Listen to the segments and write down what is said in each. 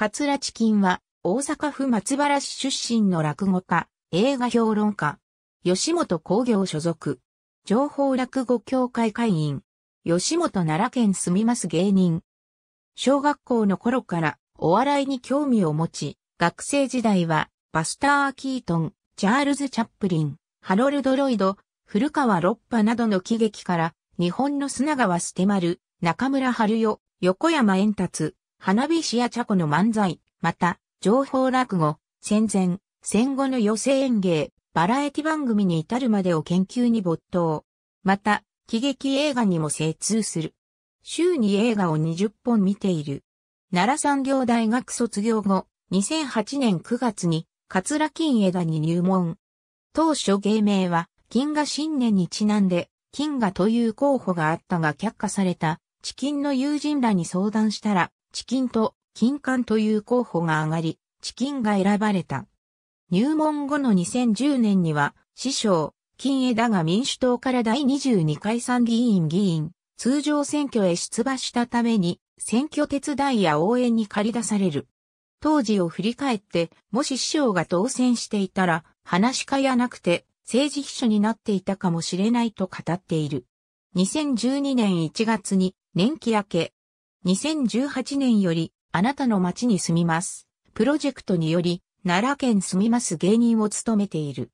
桂知金は、大阪府松原市出身の落語家、映画評論家、吉本工業所属、情報落語協会会員、吉本奈良県住みます芸人。小学校の頃からお笑いに興味を持ち、学生時代はバスター・キートン、チャールズ・チャップリン、ハロルド・ロイド、古川ロッパなどの喜劇から、日本の砂川捨丸、中村春代、横山円達、花火師や茶子の漫才、また、情報落語、戦前、戦後の寄せ演芸、バラエティ番組に至るまでを研究に没頭。また、喜劇映画にも精通する。週に映画を20本見ている。奈良産業大学卒業後、2008年9月に、桂金枝に入門。当初芸名は、金河新年にちなんで、金河という候補があったが却下された、チキンの友人らに相談したら、チキンと金冠という候補が上がり、チキンが選ばれた。入門後の2010年には、師匠、金枝が民主党から第22回参議院議員、通常選挙へ出馬したために、選挙手伝いや応援に駆り出される。当時を振り返って、もし師匠が当選していたら、話し会やなくて、政治秘書になっていたかもしれないと語っている。2012年1月に、年季明け、2018年より、あなたの街に住みます。プロジェクトにより、奈良県住みます芸人を務めている。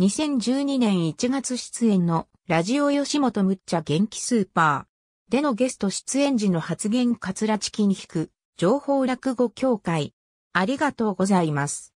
2012年1月出演のラジオ吉本むっちゃ元気スーパーでのゲスト出演時の発言カツラチキン引く情報落語協会ありがとうございます。